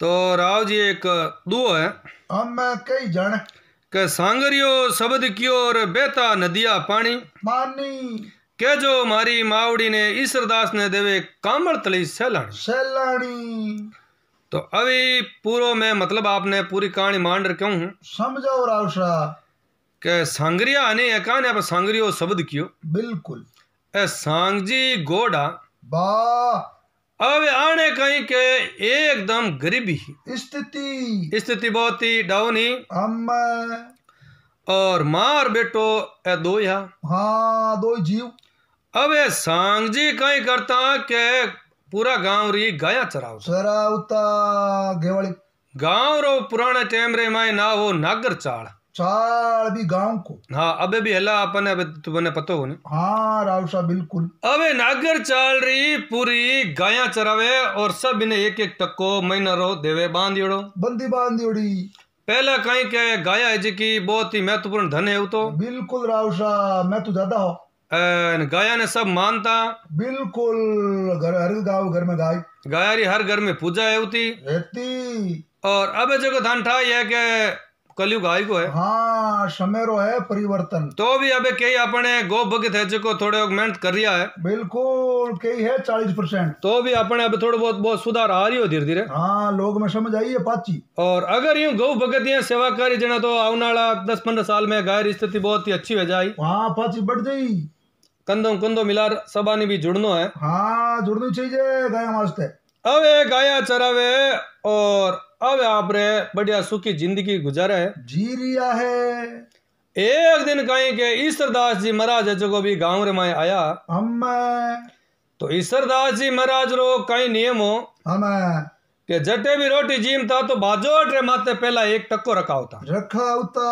तो राव जी एक दुओ है हम कई जन के सांगरियो शब्द क्योर बेता नदिया पानी पानी के जो मारी मावड़ी ने ईश्वरदास ने देवे कामड़ तली सैलानी सैलानी तो अभी पूरो में मतलब आपने पूरी कहानी मांडर क्यों हूँ समझाओ राव शाह के सांगरिया ने ये कहानी आप सांगरियो शब्द क्यों बिल्कुल ए सांग गोड़ा बा अब आने कहीं के एकदम गरीबी स्थिति स्थिति बहुत ही डाउन ही और मार बेटो ए दो या हाँ दो जीव अब ये सांग जी कहीं करता के पूरा गांव री गाया चराव चरावता गेवड़ी गांव रो पुराने टेमरे रे माए ना वो नागर चाड़ चार गांव को हाँ अबे भी अबे तो पतो हाँ राव साहब बिल्कुल अबे नागर चाल रही पूरी गाया चरावे और सब इन्हें एक एक टक्को महीना देवे बांध बंदी बांध पहला कहीं गाया है जी की बहुत ही महत्वपूर्ण धन है वो तो बिल्कुल राव साहब मैं तो ज्यादा हो गाया ने सब मानता बिल्कुल घर हर गाँव घर में गाय गाय हर घर में पूजा है और अब जगह धन ठाई है के કલયુગ આવ્યું હે હા સમયરો है परिवर्तन तो भी અબે कई अपने गो भगत है जो थोड़े मेहनत कर रिया है बिल्कुल कई है चालीस परसेंट तो भी अपने अब थोड़े बहुत बहुत सुधार आ रही हो धीरे धीरे हाँ लोग में समझ आई है पाची और अगर यू गौ भगत या सेवा करी जना तो आने वाला दस पंद्रह साल में गाय स्थिति बहुत ही अच्छी हो जाए हाँ पाची बढ़ जाई कंधो कंधो मिला सभा ने भी जुड़नो है हाँ जुड़नी चाहिए गाय वास्ते अब गाया चरावे और अब आप रे बढ़िया सुखी जिंदगी गुजारे जी रिया है एक दिन कहीं के ईश्वरदास जी महाराज है जो भी गाँव रे माए आया हम तो ईश्वरदास जी महाराज रो कई नियम हो के जटे भी रोटी जीम था तो बाजोट रे माते पहला एक टक्को रखा होता रखा होता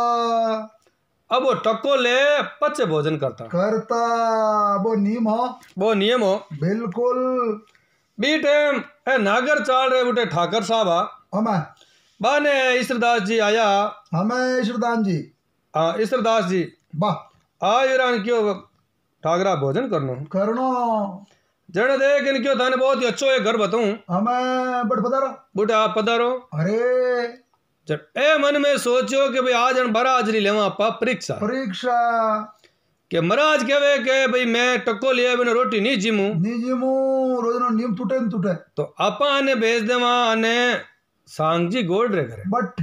अब वो टक्को ले पच्चे भोजन करता करता वो नियम हो वो नियम हो बिल्कुल बी टाइम ए नागर चाल रहे उठे ठाकर साहब हमें ईश्वरदास जी आया हमें ईश्वरदान जी हाँ ईश्वरदास जी वाह आयुरान क्यों ठागरा भोजन करनो करनो जन देख इनक्यो धन बहुत ही अच्छो है घर बताऊं हमें बट पधारो बट आप पधारो अरे जब ए मन में सोचो कि भाई आज हम बारह हाजरी लेवा आपा परीक्षा परीक्षा के महाराज कहवे के भाई मैं टक्को लिए बिना रोटी नहीं जिमू नहीं जिमू रोज नो नियम टूटे न टूटे तो आपा ने भेज देवा ने सांगजी गोड रे करे बट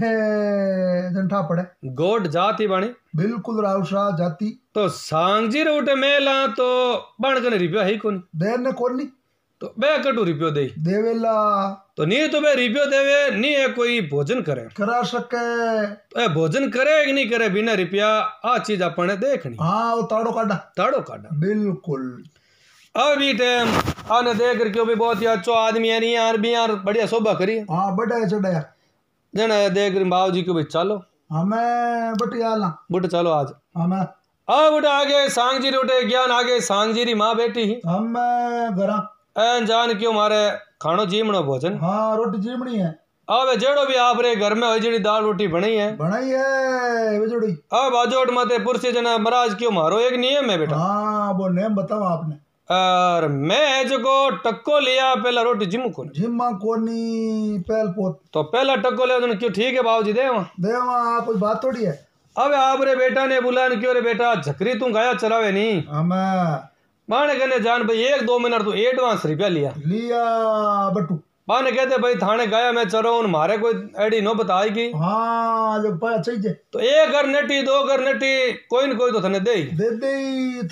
जंठा पड़े गोड जाति बाणी बिल्कुल राउशा जाति तो सांगजी रे उठे मेला तो बण कने रिपियो है कोनी देर ने कोनी तो बे कटू रिपियो दे देवेला तो नहीं तो बे रिपियो देवे नहीं है कोई भोजन करे करा सके तो ए भोजन करे कि नहीं करे बिना रिपिया आ चीज अपने देखनी हां वो ताड़ो काडा ताड़ो काडा बिल्कुल अब टाइम आने हाँ, देख कर क्यों भी बहुत ही अच्छो आदमी है नहीं यार भी यार बढ़िया शोभा करी है हाँ चढ़ाया जने देख रही बाबू जी क्यों चलो हमें हाँ, बट यार बट चलो आज हमें अब उठा आगे सांग रोटे ज्ञान आगे सांग री माँ बेटी ही हाँ, हम घरा एन जान क्यों मारे खानो जीमणो भोजन हाँ रोटी जीमणी है अब जेड़ो भी आप रे घर में हो जेड़ी दाल रोटी बनी है बनाई है बेजोड़ी अब बाजोट मते पुरसी जना महाराज क्यों मारो एक नियम है बेटा हाँ वो नियम बताओ आपने और मैं जो को टक्को लिया पहला रोटी जिम को जिम्मा कोनी पहल पोत तो पहला टक्को लिया उन्होंने क्यों ठीक है बाबूजी जी देवा आप कुछ बात थोड़ी है अब आप रे बेटा ने बुला ने क्यों रे बेटा झकरी तू गया चरावे नहीं हाँ, हमें माने कहने जान भाई एक दो महीना तू एडवांस रुपया लिया लिया बटू माने कहते भाई थाने गया मैं चरो उन मारे कोई एडी नो बताएगी हाँ जब चाहिए तो एक घर नेटी दो घर नेटी कोई न कोई तो थाने दे दे दे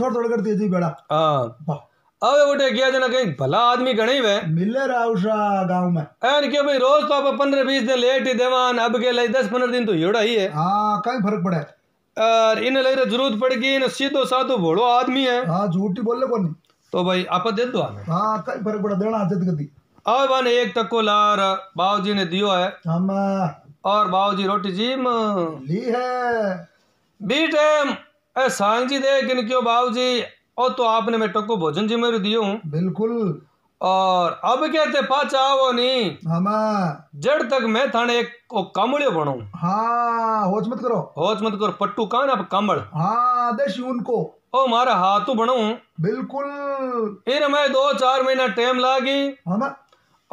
थोड़ थोड़ा कर दे दी बेड़ा हाँ अबे उठे गया जना कहीं भला आदमी घणे वे मिले राउसा गांव में एन के भाई रोज तो आप 15 20 दिन लेट ही देवान अब के लिए 10 15 दिन तो योड़ा ही है हां कई फर्क पड़े और इन ले तो जरूरत पड़ गई इन सीधो साधो भोड़ो आदमी है हां झूठी बोले कोनी तो भाई आप दे दो हमें हां कई फर्क पड़े देना आदत गदी अब बने एक तको लार बाबू जी ने दियो है हम और बाबू जी रोटी जी ली है बी टाइम ए सांग जी दे किन क्यों बाबू जी और तो आपने मैं टको भोजन जिम्मेदारी दियो हूँ बिल्कुल और अब कहते पाचा नी हमा जड़ तक मैं थाने एक को कामड़े बनो हाँ होच मत करो होच मत करो पट्टू कान ना कामड़ हाँ देश उनको ओ मारा हाथू बनो बिल्कुल फिर मैं दो चार महीना टाइम लागी हमा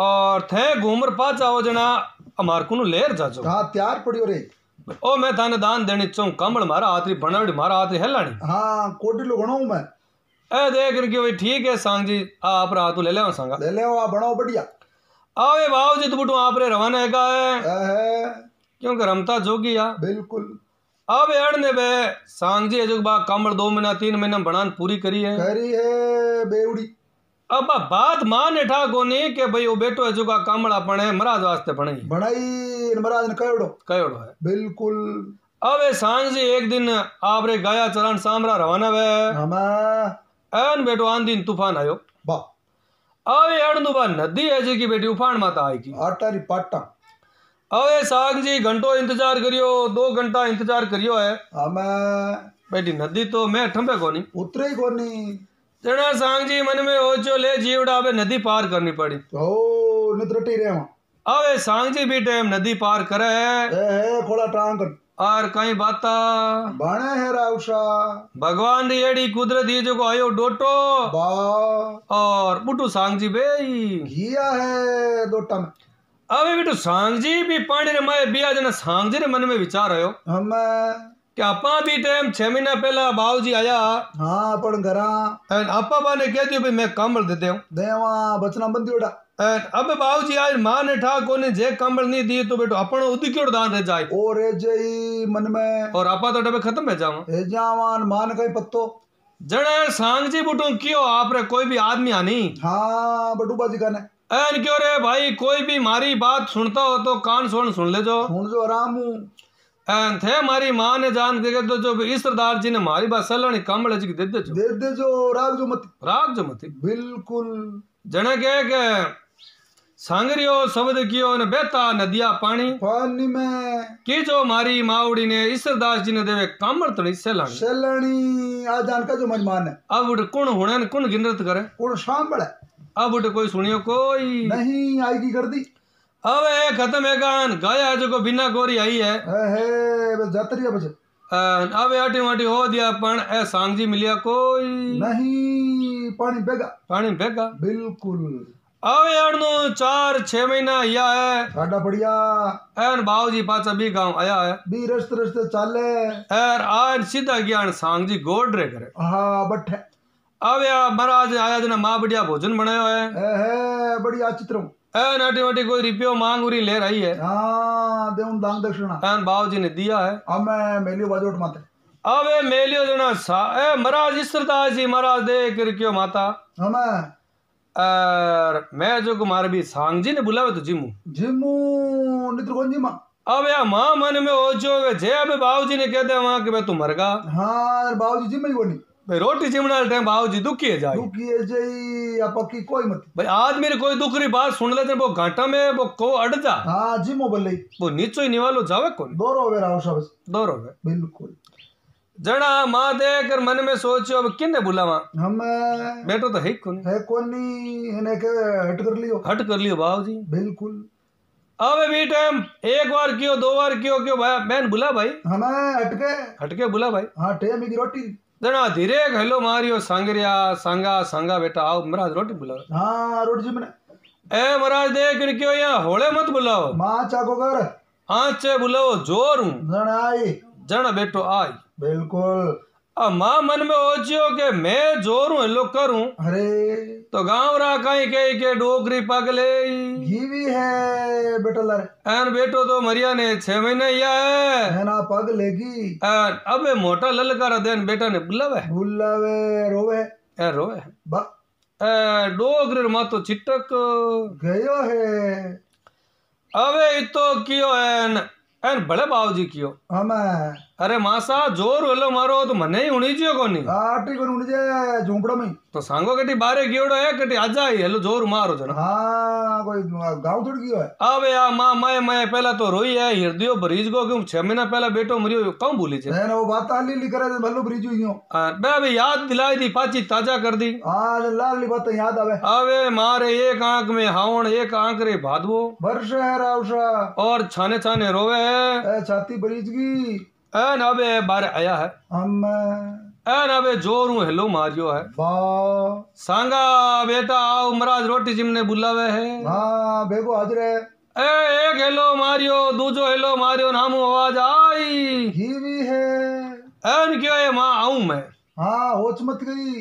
और थे घूमर पाच आओ जना हमार को लेर जाजो हाँ पड़ी हो रही ओ मैं थाने दान देने चाहूँ कमल मारा हाथरी बनावड़ी मारा हाथरी हेलानी हाँ कोटी लो बनाऊ मैं ਇਹ ਦੇਖ ਰਿਹਾ ਵੀ ਠੀਕ ਹੈ ਸੰਗ ਜੀ ਆਪ ਰਾਤ ਲੈ ਲਿਆਓ ਸੰਗਾ ले ले आप बनाओ बढ़िया आवे बाव जी बुटू आप रे रवाना है का है है क्योंकि रमता जोगी आ बिल्कुल आवे अड़ ने बे सांग जी जो बा कामड़ दो महीना तीन महीना बनान पूरी करी है करी है बेवड़ी अब आ बात मान ठा कोनी के भाई वो बेटो है जो का कामड़ा पणे महाराज वास्ते पणे बनाई महाराज ने कहोड़ो कयोड़ो है बिल्कुल अबे सांग जी एक दिन आप रे गाया रवाना वे हाँ, एन बेटो आन तूफान आयो बा नदी है जी बेटी उफान माता आएगी आटारी पाटा अवे साग जी घंटो इंतजार करियो दो घंटा इंतजार करियो है हमें बेटी नदी तो मैं ठंबे को उतरे को नहीं जना साग जी मन में हो ले जीवड़ा अबे नदी पार करनी पड़ी ओ नित्रटी रे अवे साग जी भी टाइम नदी पार करे ए ए टांग और कई बात बणे है राउशा भगवान री एड़ी कुदरत ये जो आयो डोटो और बुटू सांग जी बे घिया है डोटा में अभी बिटू सांग जी भी पानी रे माए बिया जना सांग जी रे मन में विचार आयो हमें કે આપા બી ટાઈમ છ મહિના પહેલા બાવજી આયા હા પણ ઘરા એન્ડ આપા બાને કહેજો ભાઈ મેં કમળ દે દેવ દેવા બચના બંધી ઓડા એન્ડ અબે બાવજી આય માં ને ઠા કોને જે કમળ નહીં દી તો બેટો આપણો ઉદક્યોડ દાન રહે જાય ઓ રે જઈ મન મે ઓર આપા તો ડબે ખતમ હે જાવા હે જાવાન માન કઈ પત્તો જણે सांग जी बुटो क्यों आपरे कोई भी आदमी आनी हाँ बटू बाजी काने एन क्यों रे भाई कोई भी मारी बात सुनता हो तो कान सुन सुन ले जो सुन जो आराम हूँ हाँ, थे हमारी माँ ने जान के दो जो इस सरदार जी ने हमारी बात सलनी कमल जी दे दे जो दे दे जो राग जो मत राग जो मत बिल्कुल जने के के सांगरियो शब्द कियो ने बेता नदिया पानी पानी में की जो हमारी माउड़ी ने ईश्वरदास जी ने देवे कमल तणी सेलानी सेलानी आ जान का जो मन मान है अब उठ कुण हुणे कुण गिनरत करे कुण शाम बड़ा अब उठ कोई सुनियो कोई नहीं आएगी कर दी अब खत्म है कान गाया है जो बिना गोरी आई है जातरी बच अब आटी वाटी हो दिया पण ए सांग मिलिया कोई नहीं पानी बेगा पानी बेगा बिल्कुल अब यार नो चार छह महीना या है साडा बढ़िया एन बाबू जी पाचा भी गांव आया है भी रस्त रस्त चाले एर आज सीधा ज्ञान सांग जी गोड रे करे हाँ बट अब यार महाराज आया जना माँ बढ़िया भोजन बनाया है बढ़िया चित्र है नाटी वाटी रिपियो मांग उरी ले रही है हाँ दान दक्षिणा बाबू जी ने दिया है अब मैं मेलियो बाजू उठ माते अबे मेलियो जना सा ए महाराज ईश्वरदास जी महाराज दे किरकियो माता हमें हाँ, और मैं जो कुमार भी सांग जी ने बुलावे तो जिमू जिमू नित्र कौन जिमा अब या मां मन में हो जो जे अब बाबू जी ने कह दे वहां कि मैं तू मरगा हां बाबू जी जिम ही कोनी भाई रोटी चिमड़ा टाइम भाव जी दुखी है जाए दुखी है जाए आप की कोई मत भाई आज मेरे कोई दुख रही बात सुन लेते वो घाटा में वो को अड़ जा हां जी मो बल्ले वो नीचो ही निवालो जावे कौन दोरो वे राव साहब दोरो वे बिल्कुल जड़ा मां देकर मन में सोचो अब किन्ने बुलावा हम बेटो तो है कौन है कौन नहीं इन्हें के हट कर लियो हट कर लियो भाव जी बिल्कुल अबे भी टाइम एक बार क्यों दो बार क्यों क्यों भाई बहन बुला भाई हमें हटके हटके बुला भाई हाँ टेम की रोटी दना धीरे हेलो मारियो सांगरिया सांगा सांगा बेटा आओ महाराज रोटी बुलाओ हाँ रोटी जी मैंने ए महाराज देख क्यों यहाँ होले मत बुलाओ माँ चाको कर आँचे हाँ, बुलाओ जोर हूँ जन आई जन बेटो आई बिल्कुल अब माँ मन में ओचियो के मैं जोर हूँ लोग करूँ अरे तो गांव रा कहीं कही के डोकरी पगले ये भी है बेटो लर एन बेटो तो मरिया ने छह महीने या है ना पग पगलेगी एन अबे मोटा ललकार देन बेटा ने बुलावे बुलावे रोवे ए रोवे बा ए डोकरी मा तो चिटक गयो है अबे इतो कियो एन एन बड़े बाबूजी कियो हमें અરે માસા જોર ઓલો મારો તો મને ઉણીજ્યો કોની આટી કોની ઉણીજે ઝૂંપડામાં તો સાંગો કટી બારે ગયોડો હે કટી આજાઈ હેલો જોર મારો છે હા કોઈ ગાવ થોડી ગયો હે હવે આ માં મય મય પહેલા તો રોઈ હે હૃદયો ભરીજ ગયો કે 6 મહિના પહેલા બેટો મર્યો કોમ ભૂલી છે એને ઓ વાત આલી લી કરે ભલ્લો ભરીજ્યો ગયો હા બે હવે યાદ દિલાઈ દી પાછી તાજા કર દી હા લાલી વાત યાદ આવે હવે મારે એક આંખ મે હાવણ એક આંખ રે ભાદવો વર્ષ હે રાવશા ઓર છાને છાને રોવે એ છાતી ભરીજ ગઈ ऐन अबे बार आया है हम अबे जोर हूँ हेलो मारियो है सांगा बेटा आओ मराज रोटी जिमने बुलावे है बेगो हाजिर ए एक हेलो मारियो दूजो हेलो मारियो नाम आवाज आई ही है एन क्यों है माँ आऊं मैं हाँ होच मत गई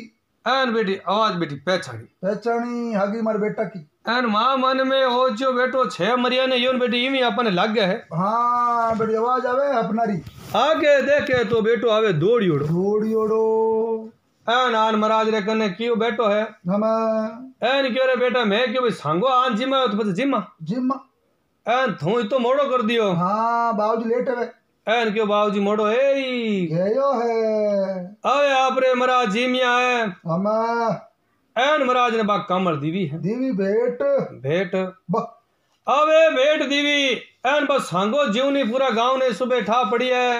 एन बेटी आवाज बेटी पहचानी पहचानी हगी मार बेटा की एन माँ मन में हो जो बेटो छह मरिया ने यून बेटी इमी अपन लग गए है हाँ बेटी आवाज आवे अपनारी आगे देखे तो बेटो आवे दौड़ी उड़ो दौड़ी उड़ो एन महाराज रे कने क्यों बेटो है एन क्यों रे बेटा मैं क्यों सांगो आन जिमा तो पता जिमा जिमा एन थू तो मोड़ो कर दियो हाँ बाबूजी लेट है एन क्यों बाबूजी मोड़ो है गयो है अरे आप रे महाराज जिमिया है हमा एन महाराज ने बाग कमर दीवी है दीवी भेंट भेंट बा अवे भेट दीवी एन बस हंगो जीवनी पूरा गांव ने सुबह ठा पड़ी है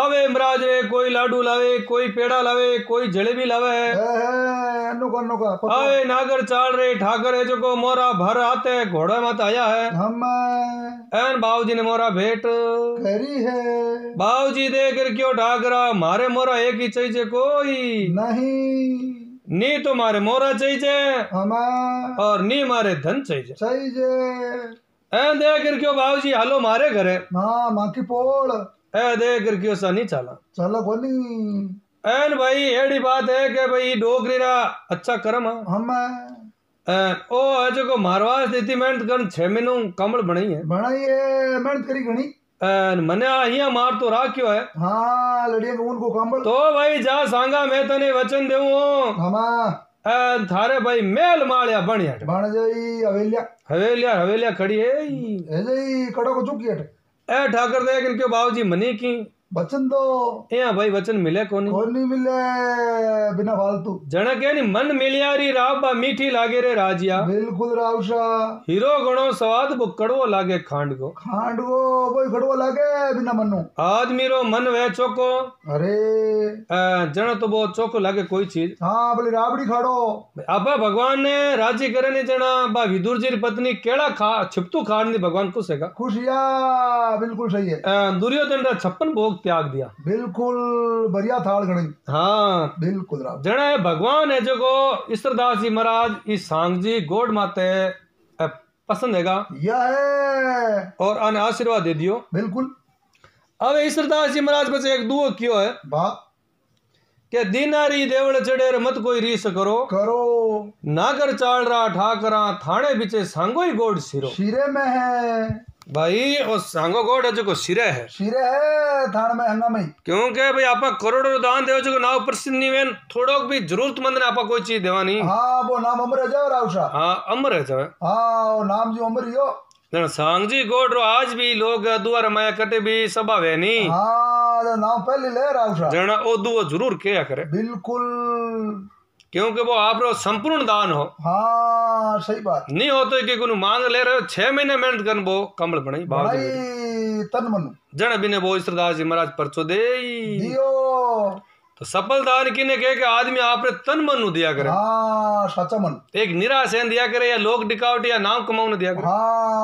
अवे महाराज रे कोई लाडू लावे कोई पेड़ा लावे कोई जलेबी लावे है अवे नागर चाल रे ठाकर है जो को मोरा भर आते है घोड़ा मत आया है एन बाबूजी ने मोरा भेट करी है बाबूजी देख क्यों ठाकरा मारे मोरा एक ही चाहिए कोई नहीं नी तो मारे मोरा चाहिए और नी मारे धन चाहिए देख रखियो भाव जी हलो मारे घरे देख रखियो सनी चला चलो कोनी एन भाई एडी बात है के भाई डोकरी रा अच्छा कर्म है ओ को मारवास मेहनत कर छह महीनों कमल बनाई है बनाई है मेहनत करी घनी મને અહીંયા મારતો રાખ્યો હે હા લડીએ ઊન કો કાંબળ તો ભાઈ જા સાંગા મેં તને વચન દેવું હમા થારે ભાઈ મેલ માળ્યા ભણ્યા ભણજઈ હવેલિયા હવેલિયા હવેલિયા ખડી હે એ જઈ કડો કો ચૂકી હટ એ ઠાકર દે કે બાવજી મને કી वचन दो तो यहाँ भाई वचन मिले कोनी कोनी मिले बिना फालतू जण के नी मन मिलियारी राव बा मीठी लागे रे राजिया बिल्कुल रावशा हीरो गणो स्वाद बो कड़वो लागे खांड को खांड को कोई कड़वो लागे बिना मनु आदमी रो मन वे चोको अरे जण तो बहुत चोको लागे कोई चीज हाँ भले राबड़ी खाड़ो अब भगवान ने राजी करे नी जना बा विदुर जी पत्नी केड़ा खा छिपतू खाड़ नी भगवान खुश है खुश बिल्कुल सही है दुर्योधन रा छप्पन भोग त्याग दिया बिल्कुल बढ़िया था गणे हाँ बिल्कुल जने भगवान है जगो ईश्वरदास जी महाराज इस सांग जी गोड माते पसंद हैगा यह है और आने आशीर्वाद दे दियो बिल्कुल अब ईश्वरदास जी महाराज बस एक दुओ क्यों है वाह के दिनारी देवल चढ़े मत कोई रीस करो करो नागर चाल रहा ठाकरा थाने बिचे सांगो ही गोड सिरो सिरे में है भाई और सांगो गोड है जो सिरे है सिरे है थान में हंगा क्योंकि भाई आपा करोड़ों दान देव जो नाव प्रसिद्ध नहीं वेन थोड़ो भी जरूरतमंद ने आपा कोई चीज देवानी हां वो नाम अमर है जाओ राउसा हां अमर है जाओ हां नाम जो अमर हो जन सांग जी गोड रो आज भी लोग दुआर माया कटे भी सभा वे नहीं हां तो नाम पहले ले राउसा जन ओ दुओ जरूर किया करे बिल्कुल क्योंकि वो आप रो संपूर्ण दान हो हाँ सही बात नहीं हो तो कि कोई मांग ले रहे हो छह महीने मेहनत कर वो कमल बनाई भाव तन मन जन बिने वो ईश्वरदास जी महाराज परचो दे तो सफल दान की ने कहे कि आदमी आपने तन मन नु दिया करे हाँ सचा मन एक निराश दिया करे या लोग डिकावट या नाम कमाऊ दिया करे हाँ